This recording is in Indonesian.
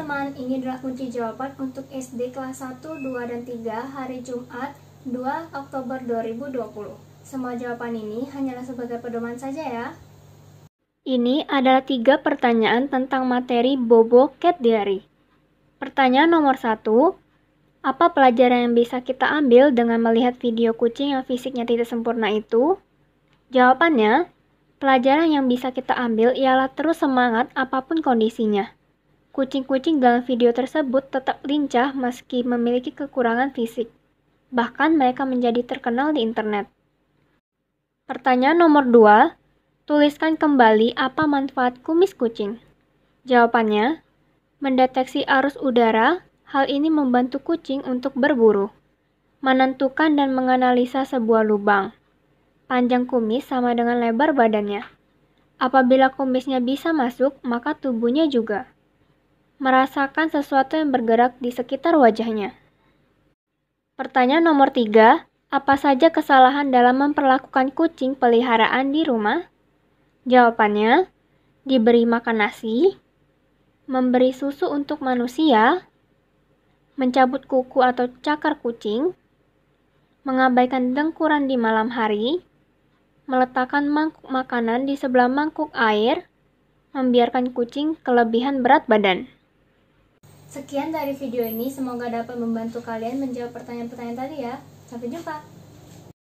teman-teman, ini adalah kunci jawaban untuk SD kelas 1, 2, dan 3 hari Jumat 2 Oktober 2020. Semua jawaban ini hanyalah sebagai pedoman saja ya. Ini adalah tiga pertanyaan tentang materi Bobo Cat Diary. Pertanyaan nomor 1, apa pelajaran yang bisa kita ambil dengan melihat video kucing yang fisiknya tidak sempurna itu? Jawabannya, pelajaran yang bisa kita ambil ialah terus semangat apapun kondisinya. Kucing-kucing dalam video tersebut tetap lincah meski memiliki kekurangan fisik. Bahkan mereka menjadi terkenal di internet. Pertanyaan nomor dua, tuliskan kembali apa manfaat kumis kucing. Jawabannya, mendeteksi arus udara, hal ini membantu kucing untuk berburu. Menentukan dan menganalisa sebuah lubang. Panjang kumis sama dengan lebar badannya. Apabila kumisnya bisa masuk, maka tubuhnya juga merasakan sesuatu yang bergerak di sekitar wajahnya. Pertanyaan nomor tiga, apa saja kesalahan dalam memperlakukan kucing peliharaan di rumah? Jawabannya, diberi makan nasi, memberi susu untuk manusia, mencabut kuku atau cakar kucing, mengabaikan dengkuran di malam hari, meletakkan mangkuk makanan di sebelah mangkuk air, membiarkan kucing kelebihan berat badan. Sekian dari video ini, semoga dapat membantu kalian menjawab pertanyaan-pertanyaan tadi ya. Sampai jumpa!